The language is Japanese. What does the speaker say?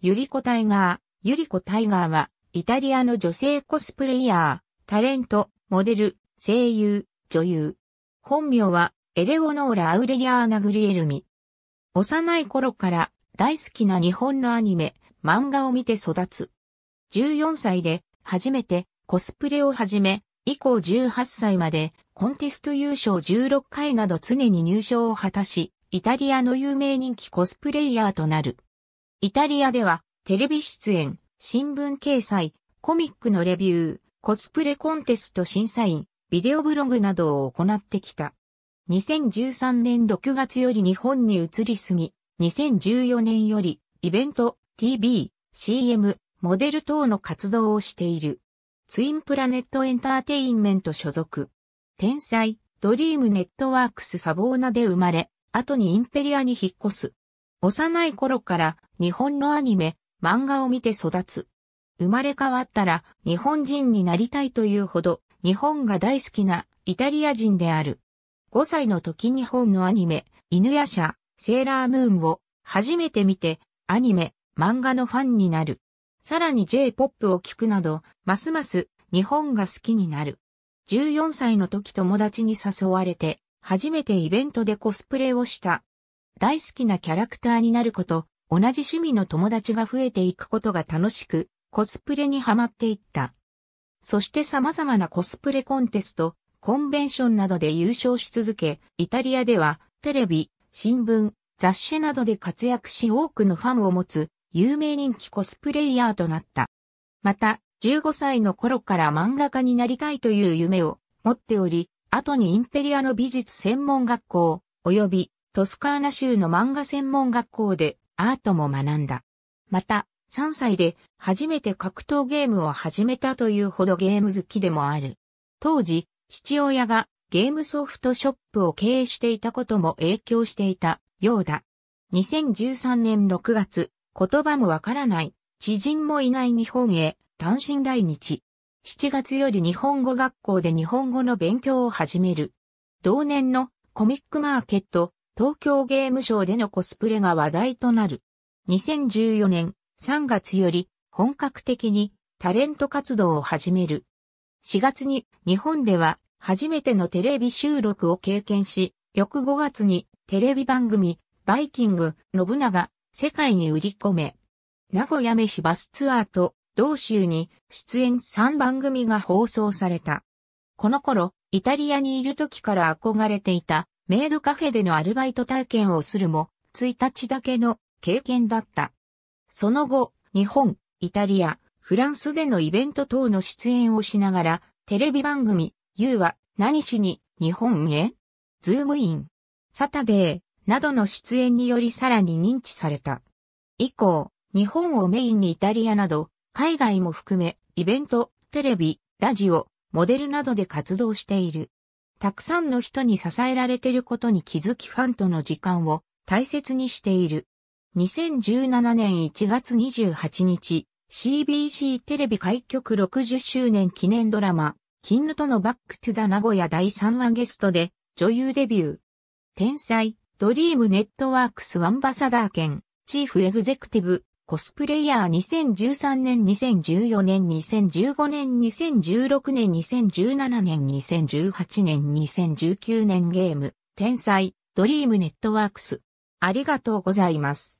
ユリコ・タイガー。ユリコ・タイガーは、イタリアの女性コスプレイヤー、タレント、モデル、声優、女優。本名は、エレオノーラ・アウレリアーナ・グリエルミ。幼い頃から大好きな日本のアニメ、漫画を見て育つ。14歳で初めてコスプレを始め、以降18歳までコンテスト優勝16回など常に入賞を果たし、イタリアの有名人気コスプレイヤーとなる。イタリアでは、テレビ出演、新聞掲載、コミックのレビュー、コスプレコンテスト審査員、ビデオブログなどを行ってきた。2013年6月より日本に移り住み、2014年よりイベント、TV、CM、モデル等の活動をしている。ツインプラネットエンターテインメント所属。天才、ドリームネットワークスサボーナで生まれ、後にインペリアに引っ越す。幼い頃から日本のアニメ、漫画を見て育つ。生まれ変わったら日本人になりたいというほど日本が大好きなイタリア人である。5歳の時日本のアニメ、犬や叉、セーラームーンを初めて見てアニメ、漫画のファンになる。さらに J-POP を聴くなど、ますます日本が好きになる。14歳の時友達に誘われて、初めてイベントでコスプレをした大好きなキャラクターになること、同じ趣味の友達が増えていくことが楽しく、コスプレにはまっていった。そして様々なコスプレコンテスト、コンベンションなどで優勝し続け、イタリアではテレビ、新聞、雑誌などで活躍し多くのファンを持つ有名人気コスプレイヤーとなった。また、15歳の頃から漫画家になりたいという夢を持っており、後にインペリアの美術専門学校、及びトスカーナ州の漫画専門学校でアートも学んだ。また、3歳で初めて格闘ゲームを始めたというほどゲーム好きでもある。当時、父親がゲームソフトショップを経営していたことも影響していたようだ。2013年6月、言葉もわからない、知人もいない日本へ単身来日。7月より日本語学校で日本語の勉強を始める。同年のコミックマーケット東京ゲームショウでのコスプレが話題となる。2014年3月より本格的にタレント活動を始める。4月に日本では初めてのテレビ収録を経験し、翌5月にテレビ番組バイキング信長世界に売り込め、名古屋飯バスツアーと同州に出演3番組が放送された。この頃、イタリアにいる時から憧れていたメイドカフェでのアルバイト体験をするも、1日だけの経験だった。その後、日本、イタリア、フランスでのイベント等の出演をしながら、テレビ番組、You は何しに日本へズームイン、サタデーなどの出演によりさらに認知された。以降、日本をメインにイタリアなど、海外も含め、イベント、テレビ、ラジオ、モデルなどで活動している。たくさんの人に支えられていることに気づきファンとの時間を大切にしている。2017年1月28日、CBC テレビ開局60周年記念ドラマ、キンヌとのバックトゥザ名古屋第3話ゲストで女優デビュー。天才、ドリームネットワークスアンバサダー兼、チーフエグゼクティブ、コスプレイヤー2013年、2014年、2015年、2016年、2017年、2018年、2019年ゲーム、天才、ドリームネットワークス。ありがとうございます。